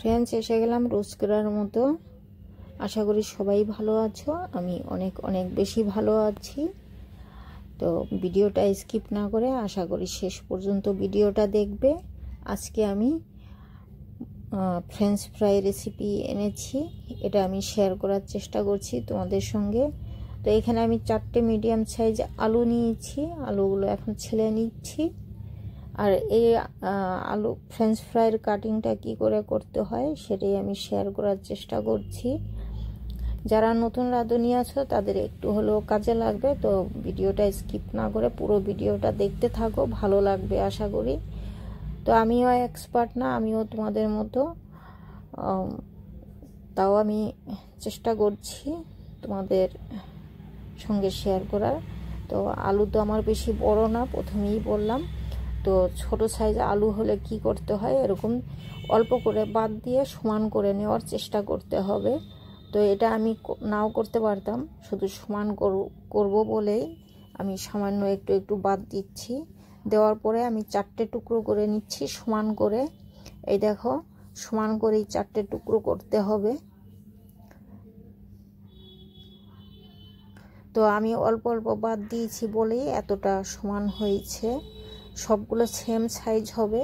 friends এসে গেলাম রোজ মতো আশা করি সবাই ভালো আছো আমি অনেক অনেক বেশি ভালো আছি তো ভিডিওটা স্কিপ না করে আশা করি শেষ পর্যন্ত ভিডিওটা দেখবে আজকে আমি ফ্রেঞ্চ ফ্রাই রেসিপি এনেছি এটা আমি শেয়ার করার চেষ্টা করছি তোমাদের সঙ্গে তো এখানে আমি চারটে মিডিয়াম সাইজ আলু নিয়েছি আলুগুলো এখন ছেলে নিচ্ছি আর এই আলু ফ্রেঞ্চ ফ্রাইয়ের কাটিংটা কি করে করতে হয় সেটাই আমি শেয়ার করার চেষ্টা করছি যারা নতুন রাঁধুনি আছো তাদের একটু হলেও কাজে লাগবে তো ভিডিওটা স্কিপ না করে পুরো ভিডিওটা দেখতে থাকো ভালো লাগবে আশা করি তো আমিও এক্সপার্ট না আমিও তোমাদের মতো তাও আমি চেষ্টা করছি তোমাদের সঙ্গে শেয়ার করার তো আলু তো আমার বেশি বড় না প্রথমেই বললাম তো ছোট সাইজ আলু হলে কি করতে হয় এরকম অল্প করে বাদ দিয়ে সমান করে নেওয়ার চেষ্টা করতে হবে তো এটা আমি নাও করতে পারতাম শুধু সমান করব বলেই আমি সামান্য একটু একটু বাদ দিচ্ছি দেওয়ার পরে আমি চারটে টুকরো করে নিচ্ছি সমান করে এই দেখো সমান করেই চারটে টুকরো করতে হবে তো আমি অল্প অল্প বাদ দিয়েছি বলেই এতটা সমান হয়েছে সবগুলো সেম সাইজ হবে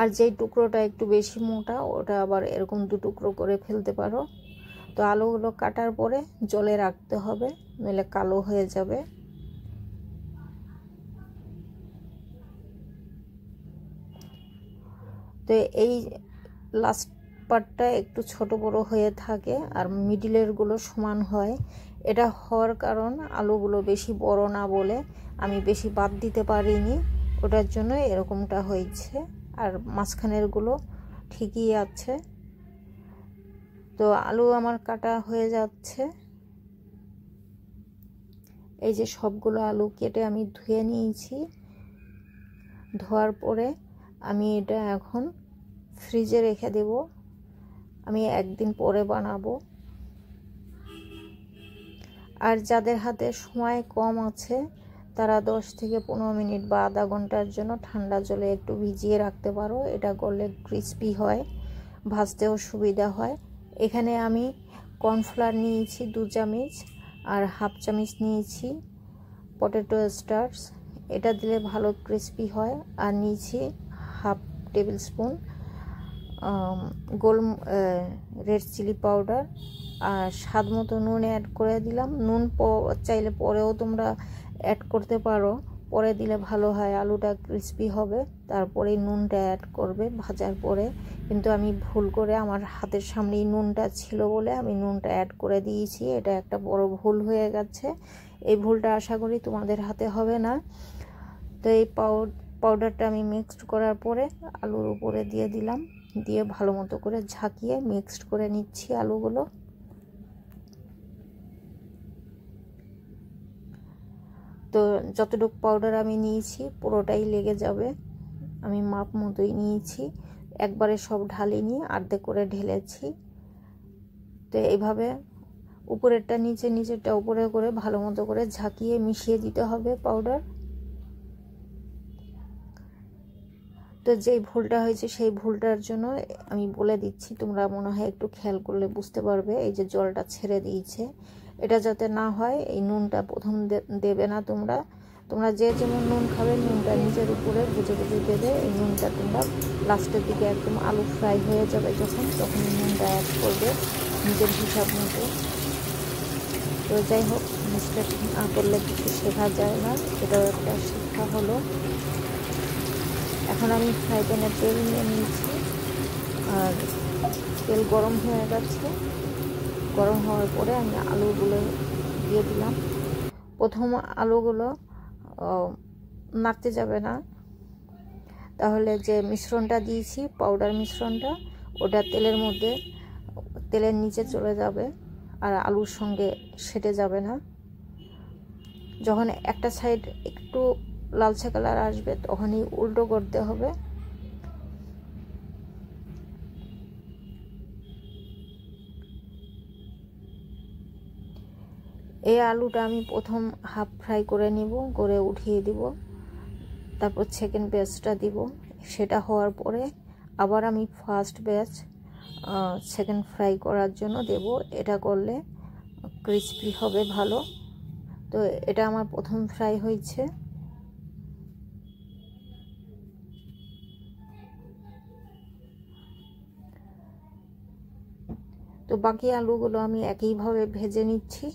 আর যেই টুকরোটা একটু বেশি মোটা ওটা আবার এরকম দু টুকরো করে ফেলতে পারো তো আলুগুলো কাটার পরে জলে রাখতে হবে নইলে কালো হয়ে যাবে তো এই লাস্ট পার্টটা একটু ছোট বড় হয়ে থাকে আর মিডিলেরগুলো সমান হয় এটা হওয়ার কারণ আলুগুলো বেশি বড় না বলে আমি বেশি বাদ দিতে পারিনি ওটার জন্য এরকমটা হয়েছে আর মাঝখানেরগুলো ঠিকই আছে তো আলু আমার কাটা হয়ে যাচ্ছে এই যে সবগুলো আলু কেটে আমি ধুয়ে নিয়েছি ধোয়ার পরে আমি এটা এখন ফ্রিজে রেখে দেব আমি একদিন পরে বানাবো আর যাদের হাতে সময় কম আছে তারা 10 থেকে পনেরো মিনিট বা আধা ঘন্টার জন্য ঠান্ডা জলে একটু ভিজিয়ে রাখতে পারো এটা করলে ক্রিস্পি হয় ভাজতেও সুবিধা হয় এখানে আমি কর্নফ্লাওয়ার নিয়েছি দু চামচ আর হাফ চামচ নিয়েছি পটেটো স্টার্স এটা দিলে ভালো ক্রিস্পি হয় আর নিয়েছি হাফ টেবিল স্পুন গোল রেড চিলি পাউডার আর স্বাদ মতো নুন অ্যাড করে দিলাম নুন চাইলে পরেও তোমরা অ্যাড করতে পারো পরে দিলে ভালো হয় আলুটা ক্রিস্পি হবে তারপরে নুনটা অ্যাড করবে ভাজার পরে কিন্তু আমি ভুল করে আমার হাতের সামনেই নুনটা ছিল বলে আমি নুনটা অ্যাড করে দিয়েছি এটা একটা বড় ভুল হয়ে গেছে এই ভুলটা আশা করি তোমাদের হাতে হবে না তো এই পাউ পাউডারটা আমি মিক্সড করার পরে আলুর উপরে দিয়ে দিলাম দিয়ে ভালো মতো করে ঝাঁকিয়ে মিক্সড করে নিচ্ছি আলুগুলো তো যতটুকু পাউডার আমি নিয়েছি পুরোটাই লেগে যাবে আমি মাপ মতোই নিয়েছি একবারে সব ঢালি নিয়ে আর্ধেক করে ঢেলেছি তো এইভাবে উপরেরটা নিচে নিচেরটা উপরে করে ভালো মতো করে ঝাঁকিয়ে মিশিয়ে দিতে হবে পাউডার তো যেই ভুলটা হয়েছে সেই ভুলটার জন্য আমি বলে দিচ্ছি তোমরা মনে হয় একটু খেয়াল করলে বুঝতে পারবে এই যে জলটা ছেড়ে দিয়েছে এটা যাতে না হয় এই নুনটা প্রথম দেবে না তোমরা তোমরা যে যেমন নুন খাবে নুনটা নিজের উপরে বুঝে বুঝে দেবে এই নুনটা তোমরা লাস্টের দিকে একদম আলু ফ্রাই হয়ে যাবে যখন তখন নুনটা অ্যাড করবে নিজের হিসাব মতো তো যাই হোক মিস্টেক না করলে কিছু শেখা যায় না এটাও একটা শিক্ষা হলো এখন আমি ফ্রাই প্যানে তেল নিয়ে নিয়েছি আর তেল গরম হয়ে গেছে গরম হওয়ার পরে আমি আলুগুলো দিয়ে দিলাম প্রথম আলুগুলো নাড়তে যাবে না তাহলে যে মিশ্রণটা দিয়েছি পাউডার মিশ্রণটা ওটা তেলের মধ্যে তেলের নিচে চলে যাবে আর আলুর সঙ্গে সেটে যাবে না যখন একটা সাইড একটু লালচে কালার আসবে তখনই উল্টো করতে হবে এই আলুটা আমি প্রথম হাফ ফ্রাই করে নিব করে উঠিয়ে দিব তারপর সেকেন্ড ব্যাচটা দিব সেটা হওয়ার পরে আবার আমি ফার্স্ট ব্যাচ সেকেন্ড ফ্রাই করার জন্য দেব এটা করলে ক্রিসপি হবে ভালো তো এটা আমার প্রথম ফ্রাই হয়েছে তো বাকি আলুগুলো আমি একইভাবে ভেজে নিচ্ছি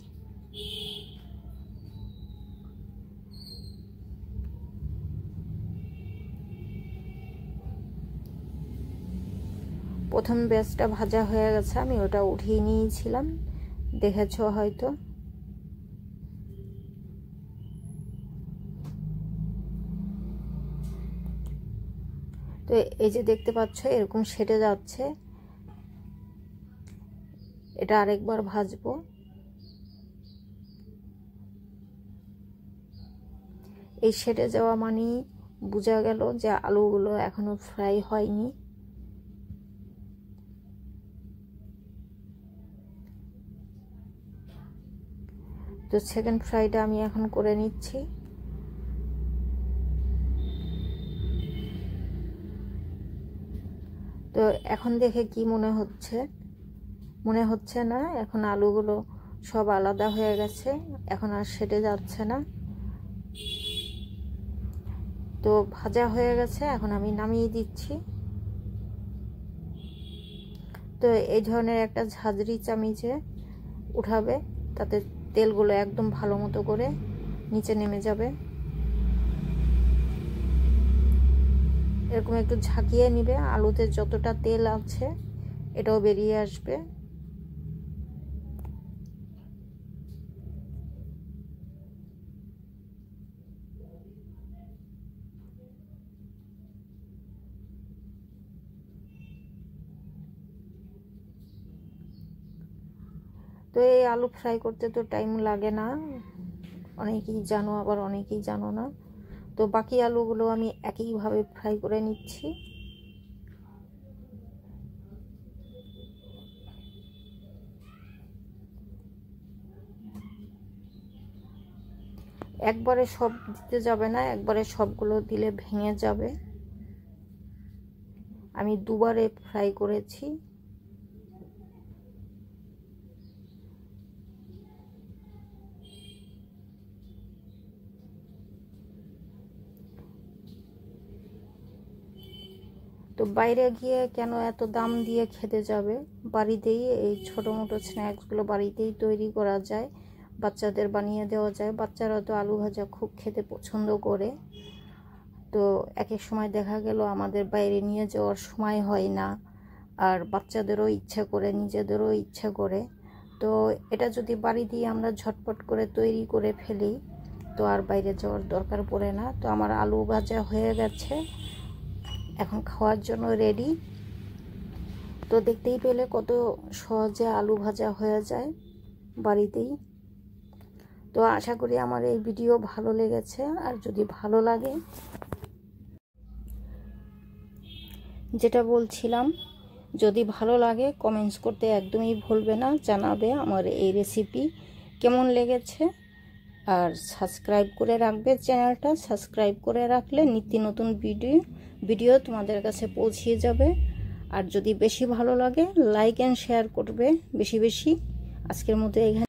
প্রথম ব্যাচটা ভাজা হয়ে গেছে আমি ওটা উঠিয়ে নিয়েছিলাম দেখেছ হয়তো তো এই যে দেখতে পাচ্ছ এরকম সেটে যাচ্ছে এটা আরেকবার ভাজবো এই সেটে যাওয়া মানে বোঝা গেল যে আলুগুলো এখনো ফ্রাই হয়নি তো সেকেন্ড ফ্রাইটা আমি এখন করে নিচ্ছি তো এখন দেখে কি মনে হচ্ছে মনে হচ্ছে না এখন আলুগুলো সব আলাদা হয়ে গেছে এখন আর সেটে যাচ্ছে না তো ভাজা হয়ে গেছে এখন আমি নামিয়ে দিচ্ছি তো এই ধরনের একটা ঝাঁঝরি চামিচে উঠাবে তাতে তেলগুলো একদম ভালো মতো করে নিচে নেমে যাবে এরকম একটু ঝাঁকিয়ে নিবে আলুতে যতটা তেল আছে এটাও বেরিয়ে আসবে তো এই আলু ফ্রাই করতে তো টাইম লাগে না অনেকেই জানো আবার অনেকেই জানো না তো বাকি আলুগুলো আমি একইভাবে ফ্রাই করে নিচ্ছি একবারে সব দিতে যাবে না একবারে সবগুলো দিলে ভেঙে যাবে আমি দুবারে ফ্রাই করেছি তো বাইরে গিয়ে কেন এত দাম দিয়ে খেতে যাবে বাড়িতেই এই ছোটো মোটো স্ন্যাক্সগুলো বাড়িতেই তৈরি করা যায় বাচ্চাদের বানিয়ে দেওয়া যায় বাচ্চারা তো আলু ভাজা খুব খেতে পছন্দ করে তো এক এক সময় দেখা গেল আমাদের বাইরে নিয়ে যাওয়ার সময় হয় না আর বাচ্চাদেরও ইচ্ছা করে নিজেদেরও ইচ্ছা করে তো এটা যদি বাড়ি দিয়ে আমরা ঝটপট করে তৈরি করে ফেলি তো আর বাইরে যাওয়ার দরকার পড়ে না তো আমার আলু ভাজা হয়ে গেছে এখন খাওয়ার জন্য রেডি তো দেখতেই পেলে কত সহজে আলু ভাজা হয়ে যায় বাড়িতেই তো আশা করি আমার এই ভিডিও ভালো লেগেছে আর যদি ভালো লাগে যেটা বলছিলাম যদি ভালো লাগে কমেন্টস করতে একদমই ভুলবে না জানাবে আমার এই রেসিপি কেমন লেগেছে আর সাবস্ক্রাইব করে রাখবে চ্যানেলটা সাবস্ক্রাইব করে রাখলে নিত্য নতুন ভিডিও ভিডিও তোমাদের কাছে পৌঁছিয়ে যাবে আর যদি বেশি ভালো লাগে লাইক অ্যান্ড শেয়ার করবে বেশি বেশি আজকের মতো এখানে